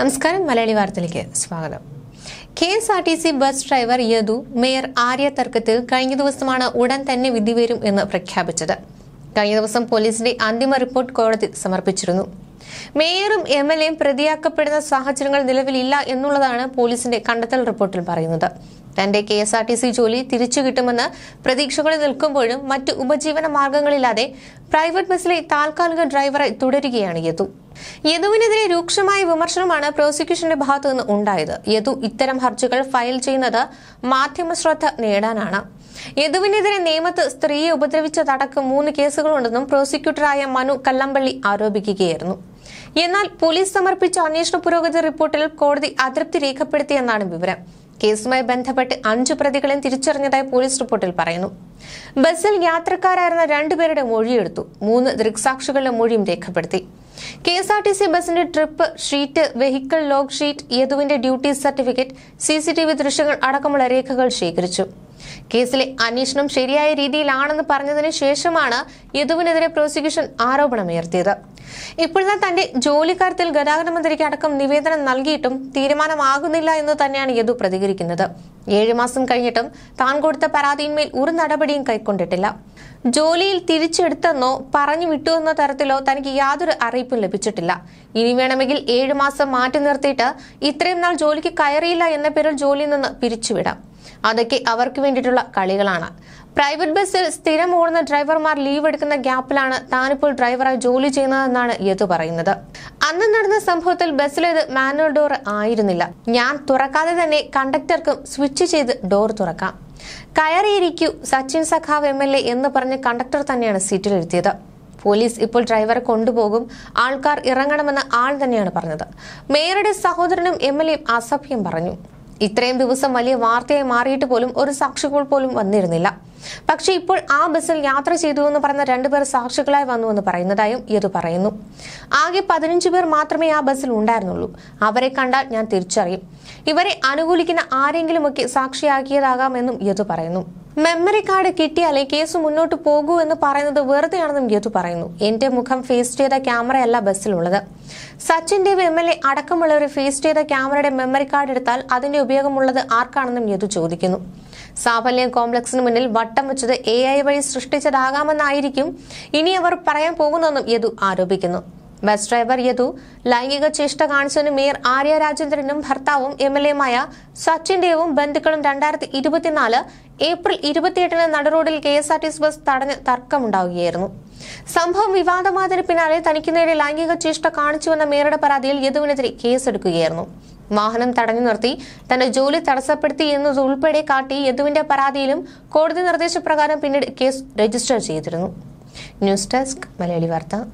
നമസ്കാരം മലയാളി വാർത്തയിലേക്ക് സ്വാഗതം K S R T C bus driver Yadu mayor Arya തർക്കത്തിൽ കഴിഞ്ഞ ദിവസമാണ് ഉടൻ തന്നെ വിധി വരും എന്ന് പ്രഖ്യാപിച്ചത് കഴിഞ്ഞ ദിവസം പോലീസിന്റെ അന്തിമ റിപ്പോർട്ട് കോടതി സമർപ്പിച്ചിരുന്നു മേയറും എം എൽ എയും പ്രതിയാക്കപ്പെടുന്ന സാഹചര്യങ്ങൾ നിലവിലില്ല എന്നുള്ളതാണ് പോലീസിന്റെ കണ്ടെത്തൽ റിപ്പോർട്ടിൽ പറയുന്നത് തന്റെ K S R T C ജോലി തിരിച്ചു കിട്ടുമെന്ന് പ്രതീക്ഷകളിൽ നിൽക്കുമ്പോഴും മറ്റ് ഉപജീവന മാർഗങ്ങളില്ലാതെ പ്രൈവറ്റ് ബസ്സിലെ താൽക്കാലിക ഡ്രൈവറായി തുടരുകയാണ് യതു യദുവിനെതിരെ രൂക്ഷമായ വിമർശനമാണ് പ്രോസിക്യൂഷന്റെ ഭാഗത്തുനിന്ന് ഉണ്ടായത് യദു ഇത്തരം ഹർജികൾ ഫയൽ ചെയ്യുന്നത് മാധ്യമ ശ്രദ്ധ നേടാനാണ് യദുവിനെതിരെ നിയമത്ത് സ്ത്രീയെ ഉപദ്രവിച്ചതടക്കം മൂന്ന് കേസുകളുണ്ടെന്നും പ്രോസിക്യൂട്ടറായ മനു കല്ലമ്പള്ളി ആരോപിക്കുകയായിരുന്നു എന്നാൽ പോലീസ് സമർപ്പിച്ച അന്വേഷണ പുരോഗതി റിപ്പോർട്ടിൽ കോടതി അതൃപ്തി രേഖപ്പെടുത്തിയെന്നാണ് വിവരം കേസുമായി ബന്ധപ്പെട്ട് അഞ്ചു പ്രതികളെ തിരിച്ചറിഞ്ഞതായി പോലീസ് റിപ്പോർട്ടിൽ പറയുന്നു ബസ്സിൽ യാത്രക്കാരായിരുന്ന രണ്ടുപേരുടെ മൊഴിയെടുത്തു മൂന്ന് ദൃക്സാക്ഷികളുടെ മൊഴിയും രേഖപ്പെടുത്തി K S R T C ബസിന്റെ trip sheet vehicle log sheet യദുവിന്റെ duty certificate C C T V ദൃശ്യങ്ങൾ അടക്കമുള്ള രേഖകൾ ശേഖരിച്ചു കേസിലെ അന്വേഷണം ശരിയായ രീതിയിലാണെന്ന് പറഞ്ഞതിന് ശേഷമാണ് യദുവിനെതിരെ പ്രോസിക്യൂഷൻ ആരോപണമുയർത്തിയത് ഇപ്പോഴത്തെ തന്റെ ജോലിക്കാര്യത്തിൽ ഗതാഗത മന്ത്രിക്ക് അടക്കം നിവേദനം നൽകിയിട്ടും തീരുമാനമാകുന്നില്ല എന്ന് തന്നെയാണ് യദു പ്രതികരിക്കുന്നത് മാസം കഴിഞ്ഞിട്ടും താൻ കൊടുത്ത പരാതിയിന്മേൽ ഒരു നടപടിയും കൈക്കൊണ്ടിട്ടില്ല ജോലിയിൽ തിരിച്ചെടുത്തെന്നോ പറഞ്ഞു വിട്ടു എന്നോ തരത്തിലോ തനിക്ക് യാതൊരു അറിയിപ്പും ലഭിച്ചിട്ടില്ല ഇനി വേണമെങ്കിൽ മാസം മാറ്റി നിർത്തിയിട്ട് ഇത്രയും നാൾ ജോലിക്ക് കയറിയില്ല എന്ന പേരിൽ ജോലിയിൽ നിന്ന് പിരിച്ചുവിടാം അതൊക്കെ അവർക്ക് വേണ്ടിയിട്ടുള്ള കളികളാണ് പ്രൈവറ്റ് ബസ്സിൽ സ്ഥിരം ഓടുന്ന ഡ്രൈവർമാർ ലീവ് എടുക്കുന്ന ഗ്യാപ്പിലാണ് താനിപ്പോൾ ഡ്രൈവറായി ജോലി ചെയ്യുന്നതെന്നാണ് യതു പറയുന്നത് അന്ന് നടന്ന സംഭവത്തിൽ ബസ്സിലേത് മാനുവൽ ഡോർ ആയിരുന്നില്ല ഞാൻ തുറക്കാതെ തന്നെ കണ്ടക്ടർക്കും സ്വിച്ച് ചെയ്ത് ഡോർ തുറക്കാം കയറിയിരിക്കൂ സച്ചിൻ സഖാവ് എം എൽ എ എന്ന് പറഞ്ഞ് കണ്ടക്ടർ തന്നെയാണ് സീറ്റിലിരുത്തിയത് പോലീസ് ഇപ്പോൾ ഡ്രൈവറെ കൊണ്ടുപോകും ആൾക്കാർ ഇറങ്ങണമെന്ന് ആൾ തന്നെയാണ് പറഞ്ഞത് മേയറുടെ സഹോദരനും എം എൽ എയും അസഭ്യം പറഞ്ഞു ഇത്രയും ദിവസം വലിയ വാർത്തയായി മാറിയിട്ട് പോലും ഒരു സാക്ഷികൾ പോലും വന്നിരുന്നില്ല പക്ഷേ ഇപ്പോൾ ആ ബസ്സിൽ യാത്ര ചെയ്തു എന്ന് പറഞ്ഞ രണ്ടുപേർ സാക്ഷികളായി വന്നു എന്ന് പറയുന്നതായും ഇത് പറയുന്നു ആകെ പതിനഞ്ച് പേർ മാത്രമേ ആ ബസ്സിൽ ഉണ്ടായിരുന്നുള്ളൂ അവരെ കണ്ടാൽ ഞാൻ തിരിച്ചറിയും ഇവരെ അനുകൂലിക്കുന്ന ആരെങ്കിലുമൊക്കെ സാക്ഷിയാക്കിയതാകാമെന്നും ഇത് പറയുന്നു മെമ്മറി കാർഡ് കിട്ടിയാലേ കേസ് മുന്നോട്ട് പോകൂ എന്ന് പറയുന്നത് വെറുതെയാണെന്നും യദു പറയുന്നു എന്റെ മുഖം ഫേസ് ചെയ്ത ക്യാമറയല്ല ബസ്സിലുള്ളത് Sachin Dev M L A ഒരു ഫേസ് ചെയ്ത ക്യാമറയുടെ മെമ്മറി കാർഡ് എടുത്താൽ അതിന്റെ ഉപയോഗമുള്ളത് ആർക്കാണെന്നും യദു ചോദിക്കുന്നു സാഫല്യ കോംപ്ലക്സിന് മുന്നിൽ വട്ടം വെച്ചത് എ ഐ വഴി സൃഷ്ടിച്ചതാകാമെന്നായിരിക്കും ഇനി അവർ പറയാൻ പോകുന്നതെന്നും യദു ആരോപിക്കുന്നു ബസ് ഡ്രൈവർ യദു ലൈംഗിക ചേഷ്ട കാണിച്ചതിന് മേയർ ആര്യ രാജേന്ദ്രനും ഭർത്താവും എം എൽ എമായ സച്ചിന്റെയും ബന്ധുക്കളും രണ്ടായിരത്തി ഇരുപത്തിനാല് ഏപ്രിൽ ഇരുപത്തിയെട്ടിന് നടുറോഡിൽ K S R T C bus തടഞ്ഞ് തർക്കമുണ്ടാവുകയായിരുന്നു സംഭവം വിവാദമായതിന് പിന്നാലെ തനിക്ക് നേരെ ലൈംഗിക ചേഷ്ട കാണിച്ചുവെന്ന മേയറുടെ പരാതിയിൽ യദുവിനെതിരെ കേസെടുക്കുകയായിരുന്നു വാഹനം തടഞ്ഞു നിർത്തി തന്റെ ജോലി തടസ്സപ്പെടുത്തി എന്നതുൾപ്പെടെ കാട്ടി യദുവിന്റെ പരാതിയിലും കോടതി നിർദ്ദേശപ്രകാരം പിന്നീട് കേസ് രജിസ്റ്റർ ചെയ്തിരുന്നു ന്യൂസ് ഡെസ്ക് മലയാളി വാർത്ത